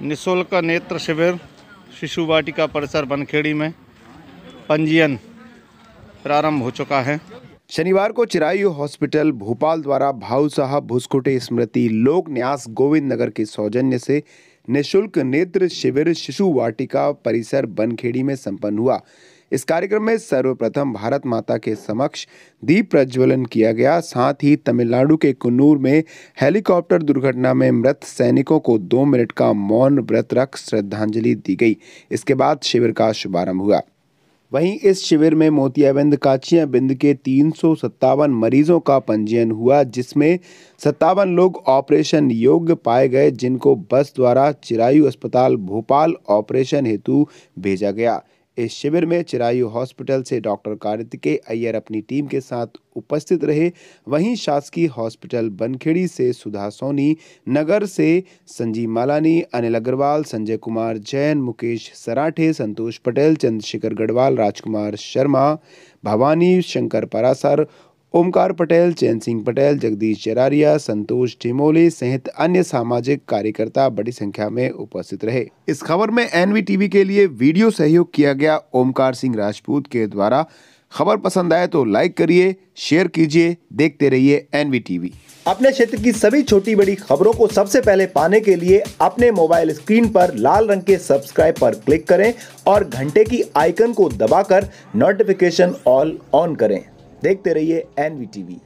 निशुल्क नेत्र शिविर शिशु वाटिका परिसर बनखेड़ी में पंजीयन प्रारंभ हो चुका है शनिवार को चिरायु हॉस्पिटल भोपाल द्वारा भाऊ साहब भुस्कुटे स्मृति लोक न्यास गोविंद नगर के सौजन्य से निशुल्क नेत्र शिविर शिशु वाटिका परिसर बनखेड़ी में संपन्न हुआ इस कार्यक्रम में सर्वप्रथम भारत माता के समक्ष दीप प्रज्वलन किया गया साथ ही तमिलनाडु के कन्नूर में हेलीकॉप्टर दुर्घटना में मृत सैनिकों को दो मिनट का मौन व्रत रख श्रद्धांजलि दी गई इसके बाद शिविर का शुभारंभ हुआ वहीं इस शिविर में मोतियाबिंद काचिया बिंद के तीन मरीजों का पंजीयन हुआ जिसमें सत्तावन लोग ऑपरेशन योग्य पाए गए जिनको बस द्वारा चिरायु अस्पताल भोपाल ऑपरेशन हेतु भेजा गया इस शिविर में चिरायु हॉस्पिटल से डॉक्टर कार्तिकेय अय्यर अपनी टीम के साथ उपस्थित रहे वहीं शासकीय हॉस्पिटल बनखेड़ी से सुधा सोनी नगर से संजीव मालानी अनिल अग्रवाल संजय कुमार जैन मुकेश सराठे संतोष पटेल चंद्रशेखर गढ़वाल राजकुमार शर्मा भवानी शंकर परासर ओमकार पटेल चैन सिंह पटेल जगदीश चरारिया संतोष ठिमोली सहित अन्य सामाजिक कार्यकर्ता बड़ी संख्या में उपस्थित रहे इस खबर में एनवी टीवी के लिए वीडियो सहयोग किया गया ओमकार सिंह राजपूत के द्वारा खबर पसंद आए तो लाइक करिए शेयर कीजिए देखते रहिए एनवी टीवी अपने क्षेत्र की सभी छोटी बड़ी खबरों को सबसे पहले पाने के लिए अपने मोबाइल स्क्रीन पर लाल रंग के सब्सक्राइब पर क्लिक करें और घंटे की आइकन को दबाकर नोटिफिकेशन ऑल ऑन करें देखते रहिए एन वी टी वी